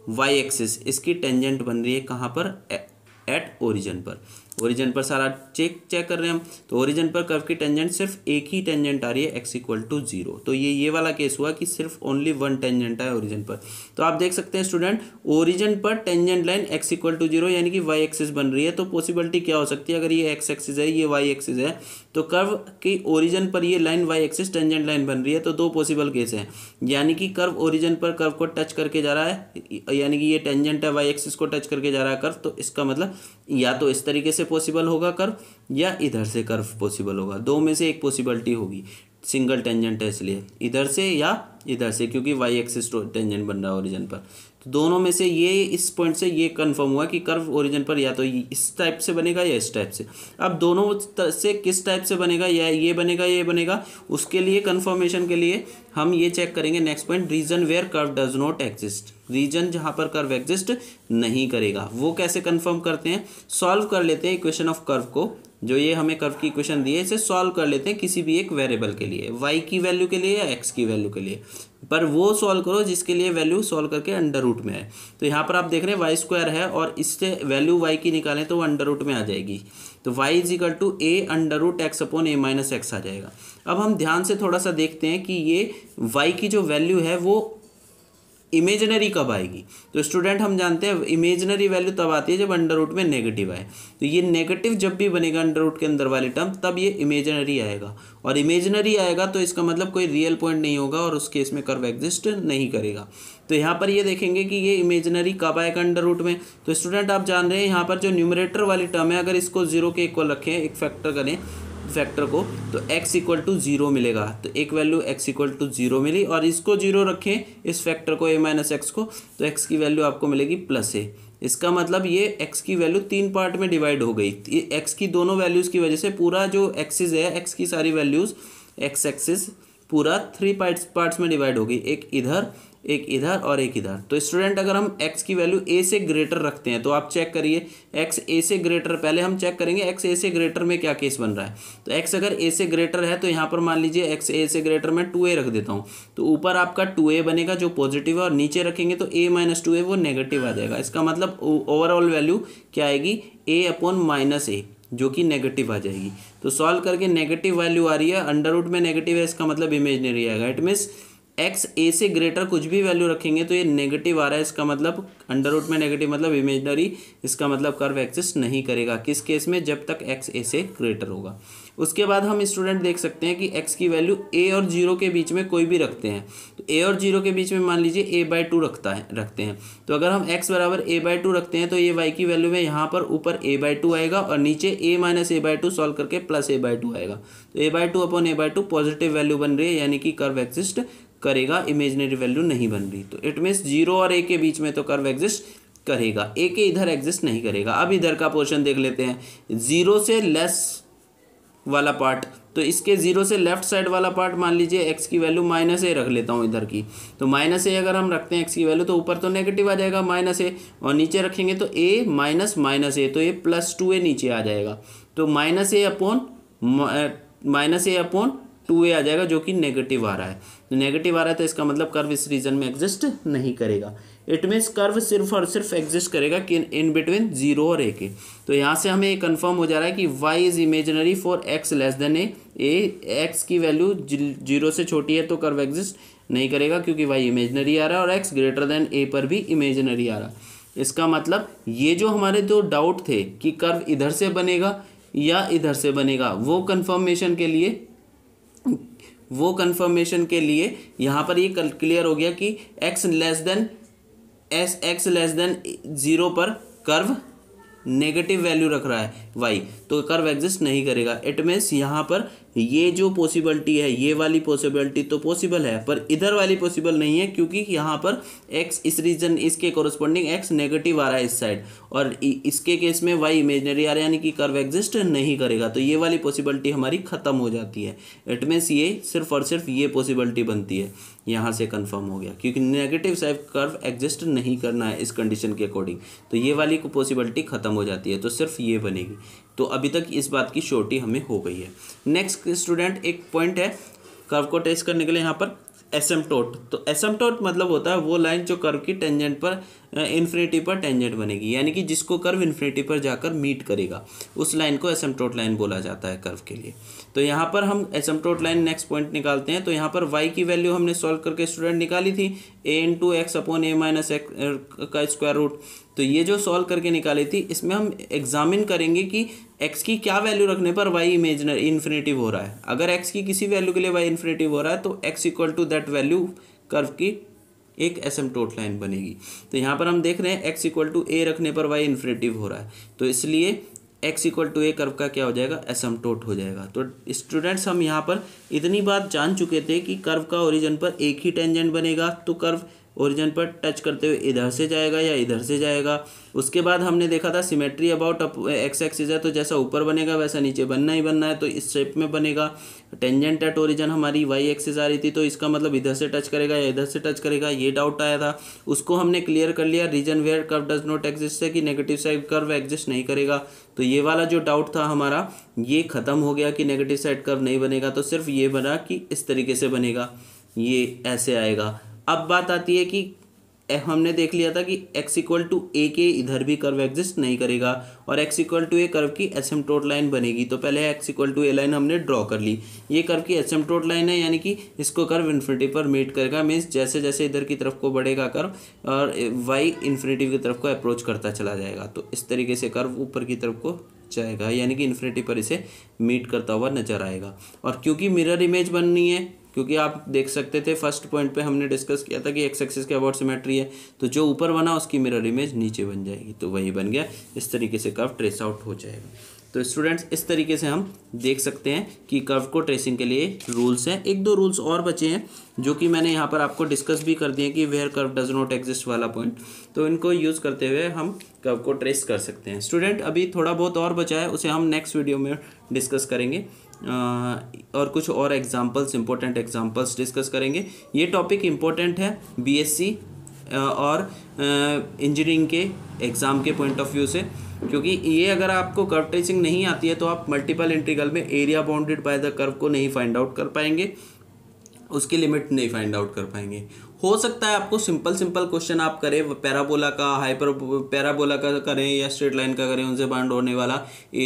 वाई एक्सिस इसकी टेंजेंट बन रही है कहाँ पर एट ओरिजन पर ओरिजन पर सारा चेक चेक कर रहे हैं हम तो ओरिजन पर कर्व की टेंजेंट सिर्फ एक ही टेंजेंट आ रही है एक्स इक्वल टू जीरो तो ये ये वाला केस हुआ कि सिर्फ ओनली वन टेंजेंट है ओरिजन पर तो आप देख सकते हैं स्टूडेंट ओरिजन पर tangent line x equal to zero यानी कि वाई एक्सिस बन रही है तो पॉसिबिलिटी क्या हो सकती है अगर ये एक्स एक्सिस है ये वाई एक्सिस है तो कर्व की ओरिजन पर ये line y axis tangent line बन रही है तो दो पॉसिबल केस है यानी कि कर्व ओरिजन पर कर्व को टच करके जा रहा है यानी कि ये टेंजेंट है वाई एक्सिस को टच करके जा रहा है कर्व तो इसका मतलब या तो इस तरीके से पॉसिबल होगा कर्व या इधर से कर्व पॉसिबल होगा दो में से एक पॉसिबिलिटी होगी सिंगल टेंजेंट है इसलिए इधर से या इधर से क्योंकि वाई एक्सिस टेंजेंट बन रहा है ओरिजन पर तो दोनों में से ये इस पॉइंट से ये कंफर्म हुआ कि कर्व ओरिजन पर या तो इस टाइप से बनेगा या इस टाइप से अब दोनों से किस टाइप से बनेगा या ये बनेगा ये बनेगा उसके लिए कंफर्मेशन के लिए हम ये चेक करेंगे next point region where curve does not exist region जहाँ पर कर्व एग्जिस्ट नहीं करेगा वो कैसे कंफर्म करते हैं सॉल्व कर लेते हैं इक्वेशन ऑफ कर्व को जो ये हमें कर्व की इक्वेशन दी है इसे सॉल्व कर लेते हैं किसी भी एक वेरिएबल के लिए वाई की वैल्यू के लिए या एक्स की वैल्यू के लिए पर वो सॉल्व करो जिसके लिए वैल्यू सॉल्व करके अंडर रूट में आए तो यहाँ पर आप देख रहे हैं वाई स्क्वायर है और इससे वैल्यू वाई की निकालें तो वो अंडर रूट में आ जाएगी तो y is equal to a under root x upon a minus x आ जाएगा अब हम ध्यान से थोड़ा सा देखते हैं कि ये वाई की जो वैल्यू है वो इमेजनरी कब आएगी तो स्टूडेंट हम जानते हैं इमेजनरी वैल्यू तब आती है जब अंडर रूट में नेगेटिव आए तो ये नेगेटिव जब भी बनेगा अंडर रूट के अंदर वाले टर्म तब ये इमेजनरी आएगा और इमेजनरी आएगा तो इसका मतलब कोई रियल पॉइंट नहीं होगा और उस केस में कर्व एग्जिस्ट नहीं करेगा तो यहाँ पर ये देखेंगे कि ये इमेजनरी कब आएगा अंडर रूट में तो स्टूडेंट आप जान रहे हैं यहाँ पर जो न्यूमरेटर वाली टर्म है अगर इसको जीरो के इक्वल रखें एक फैक्टर करें फैक्टर को तो x इक्वल टू जीरो मिलेगा तो एक value x equal to zero मिली और इसको जीरो रखें इस फैक्टर को a माइनस एक्स को तो x की वैल्यू आपको मिलेगी प्लस ए इसका मतलब ये x की वैल्यू तीन पार्ट में डिवाइड हो गई ये x की दोनों वैल्यूज़ की वजह से पूरा जो एक्सिस है x की सारी वैल्यूज़ एक्स एक्सिस पूरा थ्री पार्ट्स पार्ट्स में डिवाइड हो गई एक इधर एक इधर और एक इधर तो स्टूडेंट अगर हम x की वैल्यू a से ग्रेटर रखते हैं तो आप चेक करिए x a से ग्रेटर पहले हम चेक करेंगे x a से ग्रेटर में क्या केस बन रहा है तो x अगर a से ग्रेटर है तो यहाँ पर मान लीजिए x a से ग्रेटर में 2a रख देता हूँ तो ऊपर आपका 2a बनेगा जो पॉजिटिव है और नीचे रखेंगे तो a माइनस टू वो नेगेटिव आ जाएगा इसका मतलब ओवरऑल वैल्यू क्या आएगी ए अपॉन माइनस ए जो कि नेगेटिव आ जाएगी तो सॉल्व करके नेगेटिव वैल्यू आ रही है अंडर रूट में नेगेटिव है इसका मतलब इमेजनरी आएगा इट मीन्स एक्स ए से ग्रेटर कुछ भी वैल्यू रखेंगे तो ये नेगेटिव आ रहा है इसका मतलब अंडर रूट में नेगेटिव मतलब इमेजनरी इसका मतलब कर्व एक्सिस्ट नहीं करेगा किस केस में जब तक एक्स ए से ग्रेटर होगा उसके बाद हम स्टूडेंट देख सकते हैं कि एक्स की वैल्यू ए और जीरो के बीच में कोई भी रखते हैं तो ए और जीरो के बीच में मान लीजिए ए बाई टू रखता है रखते हैं तो अगर हम एक्स बराबर ए बाई टू रखते हैं तो ये वाई की वैल्यू में यहाँ पर ऊपर ए बाई टू आएगा और नीचे a minus a by two solve करके प्लस ए बाई टू आएगा तो a by two upon a by two positive value बन रही है यानी कि कर्व एक्सिस्ट करेगा इमेजनरी वैल्यू नहीं बन रही तो इट मीन्स जीरो और ए के बीच में तो कर्व एग्जिस्ट करेगा ए के इधर एग्जिस्ट नहीं करेगा अब इधर का पोर्शन देख लेते हैं जीरो से लेस वाला पार्ट तो इसके जीरो से लेफ्ट साइड वाला पार्ट मान लीजिए एक्स की वैल्यू माइनस ए रख लेता हूँ इधर की तो माइनस ए अगर हम रखते हैं एक्स की वैल्यू तो ऊपर तो नेगेटिव आ जाएगा माइनस ए और नीचे रखेंगे तो ए माइनस माइनस ए तो ए प्लस टू ए नीचे आ जाएगा तो minus a upon minus a upon two a आ जाएगा जो कि नेगेटिव आ रहा है तो नेगेटिव आ रहा है तो इसका मतलब कर्व इस रीजन में एग्जिस्ट नहीं करेगा इट मीन्स कर्व सिर्फ और सिर्फ एग्जिस्ट करेगा कि इन बिटवीन जीरो और ए के तो यहाँ से हमें कन्फर्म हो जा रहा है कि y is imaginary for x less than a x की वैल्यू जीरो से छोटी है तो कर्व एग्जिस्ट नहीं करेगा क्योंकि वाई इमेजनरी आ रहा है और एक्स ग्रेटर देन ए पर भी इमेजनरी आ रहा है इसका मतलब ये जो हमारे दो डाउट थे कि कर्व इधर से बनेगा या इधर से बनेगा वो कन्फर्मेशन के लिए वो कन्फर्मेशन के लिए यहाँ पर ये क्लियर हो गया कि x less than a x less than zero पर कर्व नेगेटिव वैल्यू रख रहा है वाई तो कर्व एग्जिस्ट नहीं करेगा इट मीन्स यहाँ पर ये जो पॉसिबिलिटी है ये वाली पॉसिबिलिटी तो पॉसिबल है पर इधर वाली पॉसिबल नहीं है क्योंकि यहाँ पर एक्स इस रीजन इसके कोरस्पॉन्डिंग एक्स नेगेटिव आ रहा है इस साइड और इसके केस में वाई इमेजनरी आ रहा है यानी कि कर्व एग्जिस्ट नहीं करेगा तो ये वाली पॉसिबिलिटी हमारी ख़त्म हो जाती है इट मीन्स ये सिर्फ और सिर्फ ये पॉसिबिलिटी बनती है यहाँ से कंफर्म हो गया क्योंकि नेगेटिव साइड कर्व एग्जिस्ट नहीं करना है इस कंडीशन के अकॉर्डिंग तो ये वाली को पॉसिबिलिटी खत्म हो जाती है तो सिर्फ ये बनेगी तो अभी तक इस बात की शोटी हमें हो गई है नेक्स्ट स्टूडेंट एक पॉइंट है कर्व को टेस्ट करने के लिए यहाँ पर एसएमटोट तो एसएमटोट मतलब होता है वो लाइन जो कर्व की टेंजेंट पर इन्फिनिटी पर टेंजेंट बनेगी यानी कि जिसको कर्व इन्फिनिटी पर जाकर मीट करेगा उस लाइन को एसमटोट लाइन बोला जाता है कर्व के लिए तो यहाँ पर हम एसमटोट लाइन नेक्स्ट पॉइंट निकालते हैं तो यहाँ पर वाई की वैल्यू हमने सॉल्व करके स्टूडेंट निकाली थी a into x upon a minus x का स्क्वायर रूट तो ये जो सॉल्व करके निकाली थी इसमें हम एग्जामिन करेंगे कि एक्स की क्या वैल्यू रखने पर वाई इमेजनर इन्फिनेटिव हो रहा है अगर एक्स की किसी वैल्यू के लिए वाई इन्फिनेटिव हो रहा है तो x equal to that value curve की एक टोट लाइन बनेगी तो यहाँ पर हम देख रहे हैं एक्स इक्वल टू ए रखने पर वाई इन्फ्रेटिव हो रहा है तो इसलिए x equal to a curve का क्या हो जाएगा टोट हो जाएगा तो स्टूडेंट्स हम यहाँ पर इतनी बात जान चुके थे कि कर्व का ओरिजन पर एक ही टेंजेंट बनेगा तो कर्व ओरिजन पर टच करते हुए इधर से जाएगा या इधर से जाएगा उसके बाद हमने देखा था symmetry about up x axis है तो जैसा ऊपर बनेगा वैसा नीचे बनना ही बनना है तो इस शेप में बनेगा टेंजेंट एट ओरिजन हमारी वाई एक्सिस आ रही थी तो इसका मतलब इधर से टच करेगा या इधर से टच करेगा ये डाउट आया था उसको हमने क्लियर कर लिया region where curve does not exist है कि नेगेटिव साइड कर्व एग्जिस्ट नहीं करेगा तो ये वाला जो डाउट था हमारा ये ख़त्म हो गया कि नेगेटिव साइड कर्व नहीं बनेगा तो सिर्फ ये बना कि इस तरीके से बनेगा ये ऐसे आएगा अब बात आती है कि हमने देख लिया था कि x इक्वल टू ए के इधर भी कर्व एग्जिस्ट नहीं करेगा और x equal to a curve की एस एम टोट लाइन बनेगी तो पहले x equal to a line हमने ड्रॉ कर ली ये कर्व की एस एम टोट लाइन है यानी कि इसको कर्व इन्फिनिटी पर मीट करेगा मीन्स जैसे जैसे इधर की तरफ को बढ़ेगा कर्व और y इन्फिनिटी की तरफ को अप्रोच करता चला जाएगा तो इस तरीके से कर्व ऊपर की तरफ को जाएगा यानी कि इन्फिनिटी पर इसे मीट करता हुआ नजर आएगा और क्योंकि मिरर इमेज बननी है क्योंकि आप देख सकते थे फर्स्ट पॉइंट पे हमने डिस्कस किया था कि एक्स एक्सिस के अबाउट सिमेट्री है तो जो ऊपर बना उसकी मिरर इमेज नीचे बन जाएगी तो वही बन गया इस तरीके से कर्व ट्रेस आउट हो जाएगा तो स्टूडेंट्स इस तरीके से हम देख सकते हैं कि कर्व को ट्रेसिंग के लिए रूल्स हैं एक दो रूल्स और बचे हैं जो कि मैंने यहाँ पर आपको डिस्कस भी कर दिए कि where curve does not exist वाला पॉइंट तो इनको यूज़ करते हुए हम कर्व को ट्रेस कर सकते हैं स्टूडेंट अभी थोड़ा बहुत और बचा है उसे हम नेक्स्ट वीडियो में डिस्कस करेंगे और कुछ और एग्जांपल्स इम्पोर्टेंट एग्जांपल्स डिस्कस करेंगे ये टॉपिक इम्पोर्टेंट है बीएससी और इंजीनियरिंग के एग्ज़ाम के पॉइंट ऑफ व्यू से क्योंकि ये अगर आपको कर्व ट्रेसिंग नहीं आती है तो आप मल्टीपल इंटीग्रल में area bounded by the curve को नहीं फाइंड आउट कर पाएंगे उसकी लिमिट नहीं फाइंड आउट कर पाएंगे हो सकता है आपको सिंपल सिंपल क्वेश्चन आप करें पैराबोला का हाइपर पैराबोला का करें या स्ट्रेट लाइन का करें उनसे बाउंड होने वाला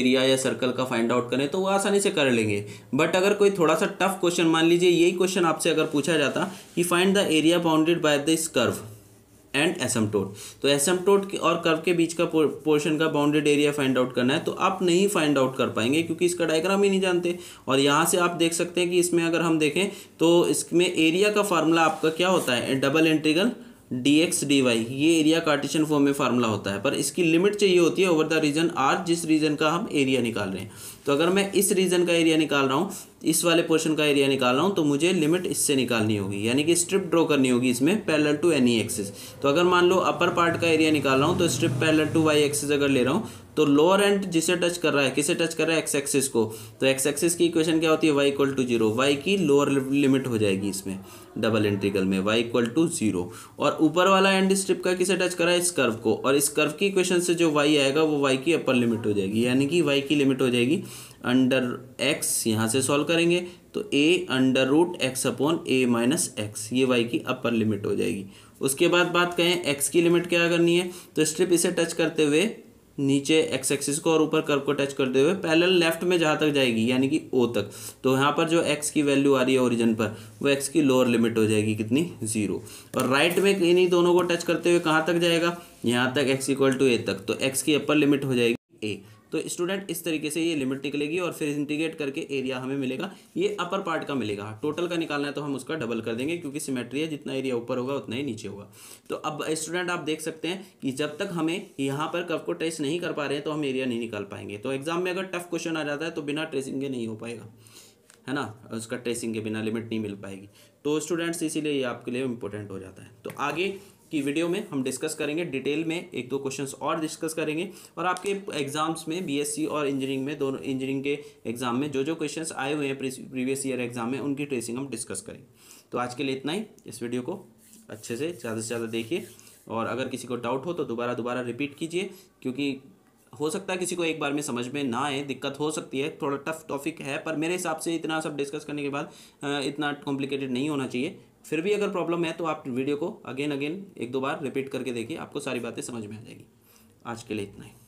एरिया या सर्कल का फाइंड आउट करें तो वो आसानी से कर लेंगे बट अगर कोई थोड़ा सा टफ क्वेश्चन मान लीजिए यही क्वेश्चन आपसे अगर पूछा जाता कि find the area bounded by this curve and asymptote तो एसमटोट और कर्व के बीच का पोर्शन का बाउंडेड एरिया फाइंड आउट करना है तो आप नहीं फाइंड आउट कर पाएंगे क्योंकि इसका डायग्राम ही नहीं जानते और यहाँ से आप देख सकते हैं कि इसमें अगर हम देखें तो इसमें एरिया का फार्मूला आपका क्या होता है double integral d x d y ये एरिया कार्टिशन फॉर्म में फार्मूला होता है पर इसकी लिमिट चाहिए होती है ओवर द रीजन आर जिस रीजन का हम एरिया निकाल रहे हैं तो अगर मैं इस रीजन का एरिया निकाल रहा हूँ इस वाले पोर्शन का एरिया निकाल रहा हूँ तो मुझे लिमिट इससे निकालनी होगी यानी कि स्ट्रिप ड्रॉ करनी होगी इसमें पैरेलल टू एनी एक्सिस तो अगर मान लो अपर पार्ट का एरिया निकाल रहा हूँ तो strip parallel to y axis अगर ले रहा हूँ तो लोअर एंड जिसे टच कर रहा है किसे टच कर रहा है एक्स एक्सिस को तो एक्स एक्सिस की इक्वेशन क्या होती है y equal to zero y की लोअर लिमिट हो जाएगी इसमें डबल इंटीग्रल में वाई इक्वल टू जीरो और ऊपर वाला एंड स्ट्रिप का किसे टच करा है इस कर्व को और इस कर्व की इक्वेशन से जो वाई आएगा वो वाई की अपर लिमिट हो जाएगी यानी कि वाई की लिमिट हो जाएगी अंडर एक्स यहाँ से सॉल्व करेंगे तो a under root x upon a minus x ये वाई की अपर लिमिट हो जाएगी उसके बाद बात कहें एक्स की लिमिट क्या करनी है तो स्ट्रिप इसे टच करते हुए नीचे एक्स एक्सिस को और ऊपर कर्व को टच करते हुए पैरेलल लेफ्ट में जहाँ तक जाएगी यानी कि ओ तक तो यहाँ पर जो एक्स की वैल्यू आ रही है ओरिजिन पर वो एक्स की लोअर लिमिट हो जाएगी कितनी जीरो और राइट में इन्हीं दोनों को टच करते हुए कहाँ तक जाएगा यहाँ तक एक्स इक्वल टू ए तक तो एक्स की अपर लिमिट हो जाएगी ए तो स्टूडेंट इस तरीके से ये लिमिट निकलेगी और फिर इंटीग्रेट करके एरिया हमें मिलेगा ये अपर पार्ट का मिलेगा टोटल का निकालना है तो हम उसका डबल कर देंगे क्योंकि सिमेट्री है जितना एरिया ऊपर होगा उतना ही नीचे होगा तो अब स्टूडेंट आप देख सकते हैं कि जब तक हमें यहाँ पर कब को ट्रेस नहीं कर पा रहे हैं तो हम एरिया नहीं निकाल पाएंगे तो एग्जाम में अगर टफ क्वेश्चन आ जाता है तो बिना ट्रेसिंग के नहीं हो पाएगा है ना उसका ट्रेसिंग के बिना लिमिट नहीं मिल पाएगी तो स्टूडेंट्स इसीलिए ये आपके लिए इम्पोर्टेंट हो जाता है तो आगे की वीडियो में हम डिस्कस करेंगे डिटेल में एक दो क्वेश्चंस और डिस्कस करेंगे और आपके एग्जाम्स में बीएससी और इंजीनियरिंग में दोनों इंजीनियरिंग के एग्जाम में जो जो क्वेश्चंस आए हुए हैं प्रीवियस ईयर एग्जाम में उनकी ट्रेसिंग हम डिस्कस करेंगे तो आज के लिए इतना ही इस वीडियो को अच्छे से ज़्यादा से ज़्यादा देखिए और अगर किसी को डाउट हो तो दोबारा दोबारा रिपीट कीजिए क्योंकि हो सकता है किसी को एक बार में समझ में ना आए दिक्कत हो सकती है थोड़ा टफ टॉपिक है पर मेरे हिसाब से इतना सब डिस्कस करने के बाद इतना कॉम्प्लिकेटेड नहीं होना चाहिए फिर भी अगर प्रॉब्लम है तो आप वीडियो को अगेन अगेन एक दो बार रिपीट करके देखिए आपको सारी बातें समझ में आ जाएगी आज के लिए इतना ही